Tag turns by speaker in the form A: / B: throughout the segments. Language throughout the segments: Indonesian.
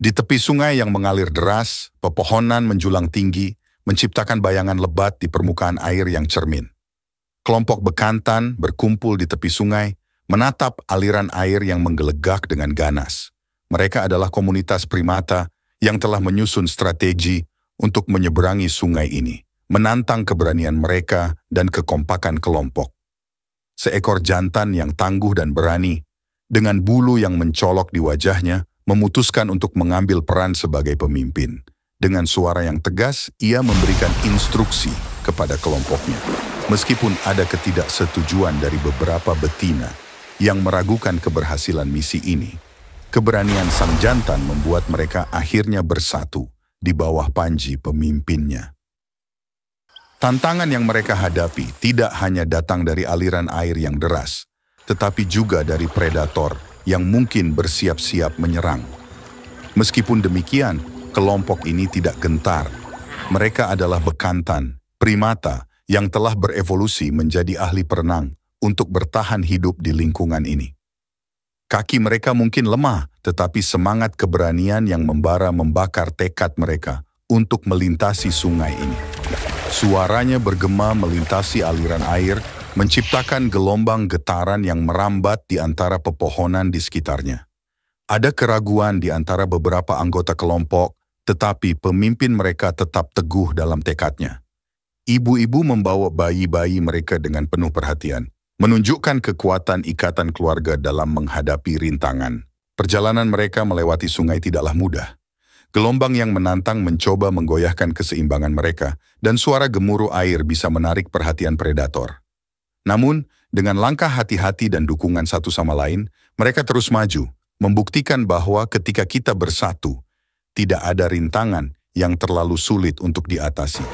A: Di tepi sungai yang mengalir deras, pepohonan menjulang tinggi, menciptakan bayangan lebat di permukaan air yang cermin. Kelompok bekantan berkumpul di tepi sungai, menatap aliran air yang menggelegak dengan ganas. Mereka adalah komunitas primata yang telah menyusun strategi untuk menyeberangi sungai ini, menantang keberanian mereka dan kekompakan kelompok. Seekor jantan yang tangguh dan berani, dengan bulu yang mencolok di wajahnya, memutuskan untuk mengambil peran sebagai pemimpin. Dengan suara yang tegas, ia memberikan instruksi kepada kelompoknya. Meskipun ada ketidaksetujuan dari beberapa betina yang meragukan keberhasilan misi ini, keberanian sang jantan membuat mereka akhirnya bersatu di bawah panji pemimpinnya. Tantangan yang mereka hadapi tidak hanya datang dari aliran air yang deras, tetapi juga dari predator yang mungkin bersiap-siap menyerang. Meskipun demikian, kelompok ini tidak gentar. Mereka adalah bekantan, primata, yang telah berevolusi menjadi ahli perenang untuk bertahan hidup di lingkungan ini. Kaki mereka mungkin lemah, tetapi semangat keberanian yang membara membakar tekad mereka untuk melintasi sungai ini. Suaranya bergema melintasi aliran air menciptakan gelombang getaran yang merambat di antara pepohonan di sekitarnya. Ada keraguan di antara beberapa anggota kelompok, tetapi pemimpin mereka tetap teguh dalam tekadnya. Ibu-ibu membawa bayi-bayi mereka dengan penuh perhatian, menunjukkan kekuatan ikatan keluarga dalam menghadapi rintangan. Perjalanan mereka melewati sungai tidaklah mudah. Gelombang yang menantang mencoba menggoyahkan keseimbangan mereka, dan suara gemuruh air bisa menarik perhatian predator. Namun, dengan langkah hati-hati dan dukungan satu sama lain, mereka terus maju, membuktikan bahwa ketika kita bersatu, tidak ada rintangan yang terlalu sulit untuk diatasi.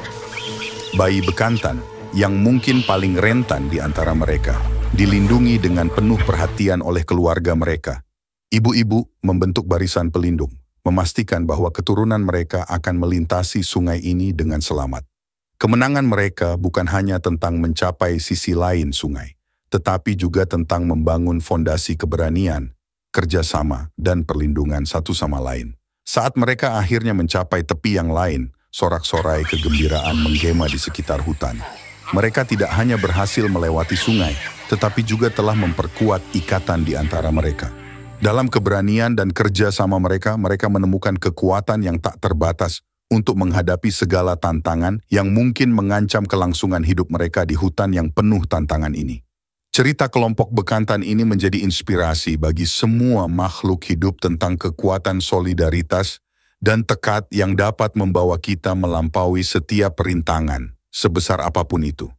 A: Bayi bekantan yang mungkin paling rentan di antara mereka, dilindungi dengan penuh perhatian oleh keluarga mereka. Ibu-ibu membentuk barisan pelindung, memastikan bahwa keturunan mereka akan melintasi sungai ini dengan selamat. Kemenangan mereka bukan hanya tentang mencapai sisi lain sungai, tetapi juga tentang membangun fondasi keberanian, kerjasama, dan perlindungan satu sama lain. Saat mereka akhirnya mencapai tepi yang lain, sorak-sorai kegembiraan menggema di sekitar hutan. Mereka tidak hanya berhasil melewati sungai, tetapi juga telah memperkuat ikatan di antara mereka. Dalam keberanian dan kerja sama mereka, mereka menemukan kekuatan yang tak terbatas untuk menghadapi segala tantangan yang mungkin mengancam kelangsungan hidup mereka di hutan yang penuh tantangan ini. Cerita kelompok bekantan ini menjadi inspirasi bagi semua makhluk hidup tentang kekuatan solidaritas dan tekad yang dapat membawa kita melampaui setiap perintangan sebesar apapun itu.